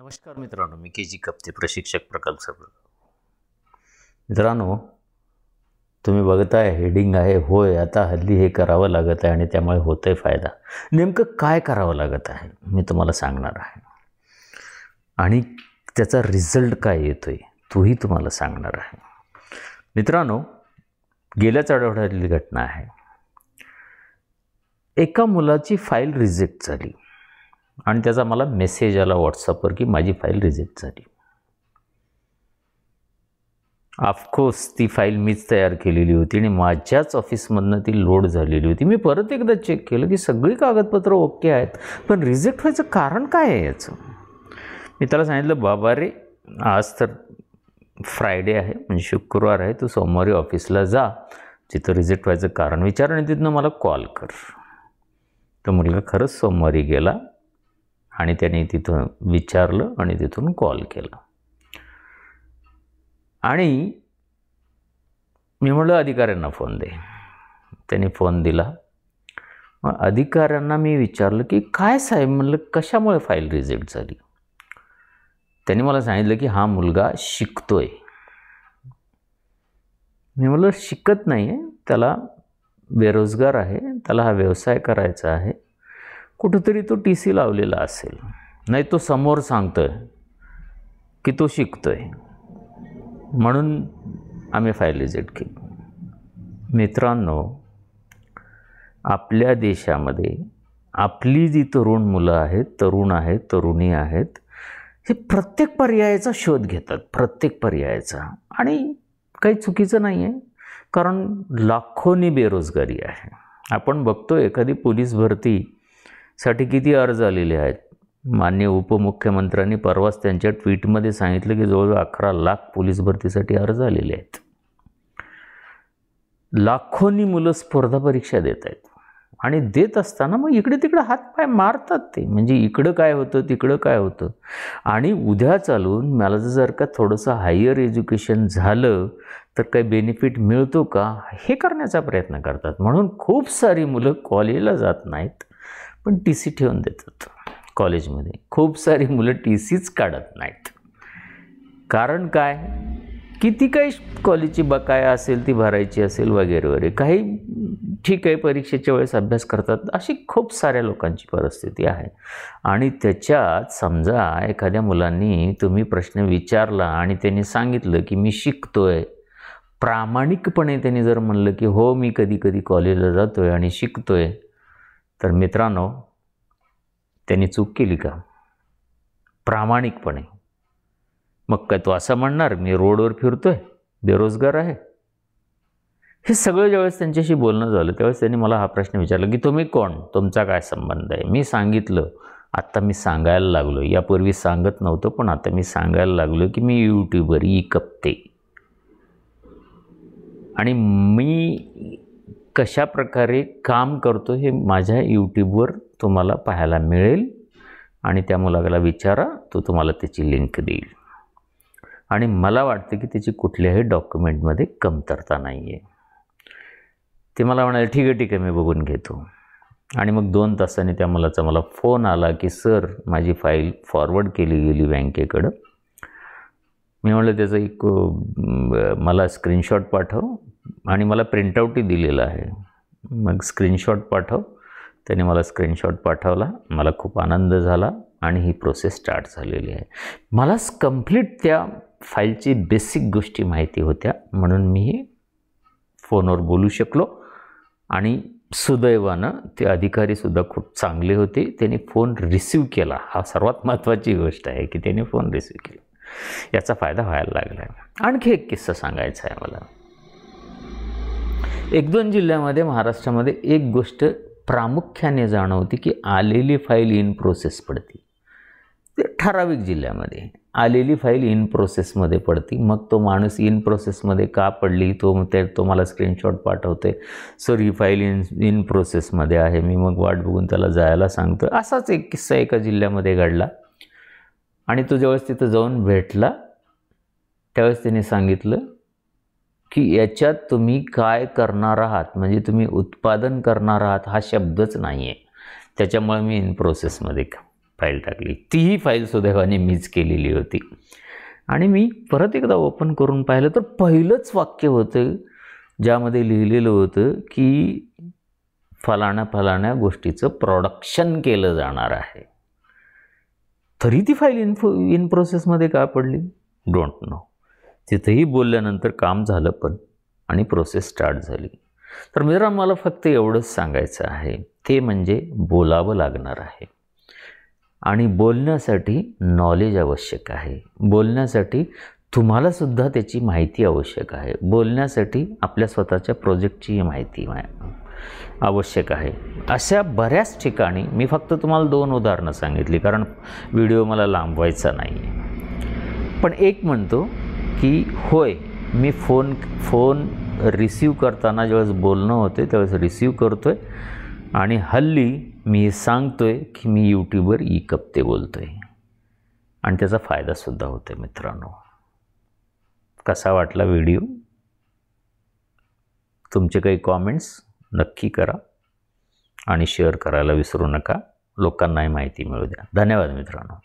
नमस्कार मित्रांनो मी के जी कप्ते प्रशिक्षक प्रकल्प सर मित्रांनो तुम्ही बघताय हेडिंग आहे होय आता हल्ली हे करावं लागत आहे आणि त्यामुळे होतं आहे फायदा नेमकं काय करावं लागत आहे मी तुम्हाला सांगणार आहे आणि त्याचा रिझल्ट काय येतो आहे तोही तुम्हाला सांगणार आहे मित्रांनो गेल्याच आठवड्यातली घटना आहे एका मुलाची फाईल रिजेक्ट झाली आणि त्याचा मला मेसेज आला व्हॉट्सअपवर की माझी फाईल रिजेक्ट झाली ऑफकोर्स ती फाईल मीच तयार केलेली होती आणि माझ्याच ऑफिसमधनं ती लोड झालेली होती मी परत एकदा चेक केलं की सगळी कागदपत्रं ओके आहेत पण रिजेक्ट व्हायचं कारण काय आहे याचं मी त्याला सांगितलं बाबा रे आज तर फ्रायडे आहे म्हणजे शुक्रवार आहे तू सोमवारी ऑफिसला जा तिथं रिजेक्ट व्हायचं कारण विचार आणि तिथनं मला कॉल कर तो मुलगा खरंच सोमवारी गेला आणि त्याने तिथून विचारलं आणि तिथून कॉल केला आणि मी म्हटलं अधिकाऱ्यांना फोन दे त्यांनी फोन दिला मग अधिकाऱ्यांना मी विचारलं की काय साहेब म्हटलं कशामुळे फाईल रिजेक्ट झाली त्यांनी मला सांगितलं की हा मुलगा शिकतोय मी म्हटलं शिकत नाही आहे त्याला बेरोजगार आहे त्याला हा व्यवसाय करायचा आहे कुठंतरी तो टी सी लावलेला असेल नाही तो समोर सांगतो आहे की तो शिकतो आहे म्हणून आम्ही फायलिजेट केली मित्रांनो आपल्या देशामध्ये आपली जी तरुण मुलं आहेत तरुण आहेत तरुणी आहेत हे प्रत्येक पर्यायाचा शोध घेतात प्रत्येक पर्यायाचा आणि काही चुकीचं नाही आहे कारण लाखोनी बेरोजगारी आहे आपण बघतो एखादी पोलीस भरती साठी किती अर्ज आलेले आहेत मान्य उपमुख्यमंत्र्यांनी परवाच त्यांच्या ट्विटमध्ये सांगितलं की जवळजवळ अकरा लाख पोलीस भरतीसाठी अर्ज आलेले आहेत लाखोनी मुलं स्पर्धा परीक्षा देत आहेत आणि देत असताना मग इकडे तिकडे हातपाय मारतात ते म्हणजे इकडं काय होतं तिकडं काय होतं आणि उद्या चालून मला जर का थोडंसं हायर एज्युकेशन झालं तर काही बेनिफिट मिळतो का हे करण्याचा प्रयत्न करतात म्हणून खूप सारी मुलं कॉलेजला जात नाहीत पण टी सी ठेवून देतात कॉलेजमध्ये खूप सारी मुलं टी सीच काढत नाहीत कारण काय किती काही कॉलेजची बकाया असेल ती भरायची असेल वगैरे वगैरे काही ठीक आहे परीक्षेच्या वेळेस अभ्यास करतात अशी खूप साऱ्या लोकांची परिस्थिती आहे आणि त्याच्यात समजा एखाद्या मुलांनी तुम्ही प्रश्न विचारला आणि त्यांनी सांगितलं की मी शिकतो आहे प्रामाणिकपणे त्यांनी जर म्हणलं की हो मी कधी कधी कॉलेजला जातो आहे आणि शिकतो आहे तर मित्रांनो त्यांनी चूक केली का प्रामाणिकपणे मग काय तू असं म्हणणार मी रोडवर फिरतो आहे बेरोजगार आहे हे सगळं ज्यावेळेस त्यांच्याशी बोलणं झालं त्यावेळेस त्यांनी मला हा प्रश्न विचारला की तुम्ही कोण तुमचा काय संबंध आहे मी सांगितलं आत्ता मी सांगायला लागलो यापूर्वी सांगत नव्हतं पण आता मी सांगायला लागलो की मी यूट्यूबर ई कपते आणि मी कशा प्रकारे काम करतो हे माझ्या यूट्यूबवर तुम्हाला पाहायला मिळेल आणि त्या मुलाला विचारा तो तुम्हाला त्याची लिंक देईल आणि मला वाटतं की त्याची कुठल्याही डॉक्युमेंटमध्ये कमतरता नाही आहे ते मला म्हणाले ठीक आहे ठीक आहे मी बघून घेतो आणि मग दोन तासांनी त्या मुलाचा मला फोन आला की सर माझी फाईल फॉरवर्ड केली गेली बँकेकडं मी म्हटलं त्याचं एक मला स्क्रीनशॉट पाठव आणि मला प्रिंटआउटही दिलेलं आहे मग स्क्रीनशॉट पाठव त्याने मला स्क्रीनशॉट पाठवला मला खूप आनंद झाला आणि ही प्रोसेस स्टार्ट झालेली आहे मला कम्प्लीट त्या फाईलची बेसिक गोष्टी माहिती होत्या म्हणून मी फोनवर बोलू शकलो आणि सुदैवानं ते अधिकारीसुद्धा खूप चांगले होते त्यांनी फोन रिसीव केला हा सर्वात महत्त्वाची गोष्ट आहे की त्याने फोन रिसीव केला याचा फायदा व्हायला लागला आहे आणखी एक किस्सा सांगायचा आहे मला एक दोन जिल्ह्यामध्ये महाराष्ट्रामध्ये एक गोष्ट प्रामुख्याने जाणवते की आलेली फाईल इन प्रोसेस पडते ते ठराविक जिल्ह्यामध्ये आलेली फाईल इन प्रोसेसमध्ये पडती मग तो माणूस इन प्रोसेसमध्ये का पडली तो ते तो मला स्क्रीनशॉट पाठवते सर ही फाईल इन इन प्रोसेसमध्ये आहे मी मग वाट बघून त्याला जायला सांगतो असाच एक किस्सा एका जिल्ह्यामध्ये घडला आणि तो ज्यावेळेस तिथं जाऊन भेटला त्यावेळेस तिने सांगितलं की याच्यात तुम्ही काय करणार आहात म्हणजे तुम्ही उत्पादन करणार आहात हा शब्दच नाही आहे त्याच्यामुळे मी इन प्रोसेसमध्ये फाईल टाकली तीही फाईल सुदैवाने मीच केलेली होती आणि मी परत एकदा ओपन करून पाहिलं तर पहिलंच वाक्य होतं ज्यामध्ये लिहिलेलं होतं की फलाण्या फलाण्या गोष्टीचं प्रोडक्शन केलं जाणार आहे तरी ती फाईल इन इन प्रोसेसमध्ये का पडली डोंट नो तिथेही बोलल्यानंतर काम झालं पण आणि प्रोसेस स्टार्ट झाली तर मित्रांनो मला फक्त एवढंच सांगायचं आहे ते म्हणजे बोलावं लागणार आहे आणि बोलण्यासाठी नॉलेज आवश्यक आहे बोलण्यासाठी तुम्हालासुद्धा त्याची माहिती आवश्यक आहे बोलण्यासाठी आपल्या स्वतःच्या प्रोजेक्टचीही माहिती आवश्यक आहे अशा बऱ्याच ठिकाणी मी फक्त तुम्हाला दोन उदाहरणं सांगितली कारण व्हिडिओ मला लांबवायचा नाही पण एक म्हणतो की होय मी फोन फोन रिसीव करताना ज्यावेळेस बोलणं होते त्यावेळेस रिसीव करतो आहे आणि हल्ली मी सांगतो आहे की मी यूट्यूबवर ई कप्ते बोलतो आहे आणि त्याचा फायदासुद्धा होतो आहे मित्रांनो कसा वाटला व्हिडिओ तुमचे काही कॉमेंट्स नक्की करा आणि शेअर करायला विसरू नका लोकांनाही माहिती मिळू द्या धन्यवाद मित्रांनो